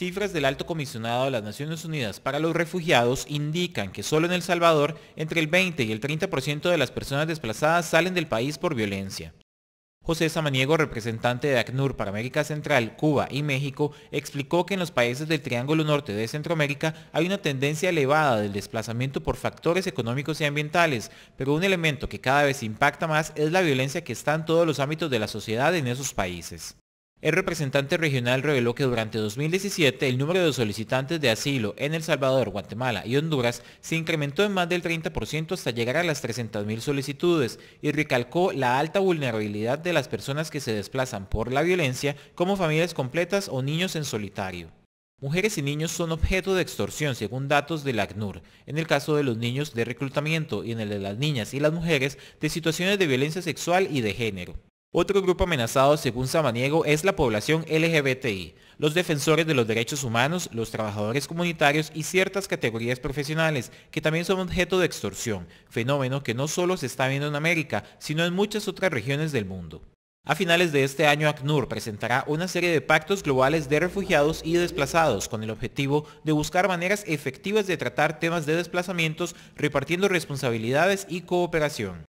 Cifras del Alto Comisionado de las Naciones Unidas para los Refugiados indican que solo en El Salvador entre el 20 y el 30% de las personas desplazadas salen del país por violencia. José Samaniego, representante de ACNUR para América Central, Cuba y México, explicó que en los países del Triángulo Norte de Centroamérica hay una tendencia elevada del desplazamiento por factores económicos y ambientales, pero un elemento que cada vez impacta más es la violencia que está en todos los ámbitos de la sociedad en esos países. El representante regional reveló que durante 2017 el número de solicitantes de asilo en El Salvador, Guatemala y Honduras se incrementó en más del 30% hasta llegar a las 300.000 solicitudes y recalcó la alta vulnerabilidad de las personas que se desplazan por la violencia como familias completas o niños en solitario. Mujeres y niños son objeto de extorsión según datos del ACNUR, en el caso de los niños de reclutamiento y en el de las niñas y las mujeres de situaciones de violencia sexual y de género. Otro grupo amenazado, según Samaniego, es la población LGBTI, los defensores de los derechos humanos, los trabajadores comunitarios y ciertas categorías profesionales, que también son objeto de extorsión, fenómeno que no solo se está viendo en América, sino en muchas otras regiones del mundo. A finales de este año, ACNUR presentará una serie de pactos globales de refugiados y desplazados con el objetivo de buscar maneras efectivas de tratar temas de desplazamientos, repartiendo responsabilidades y cooperación.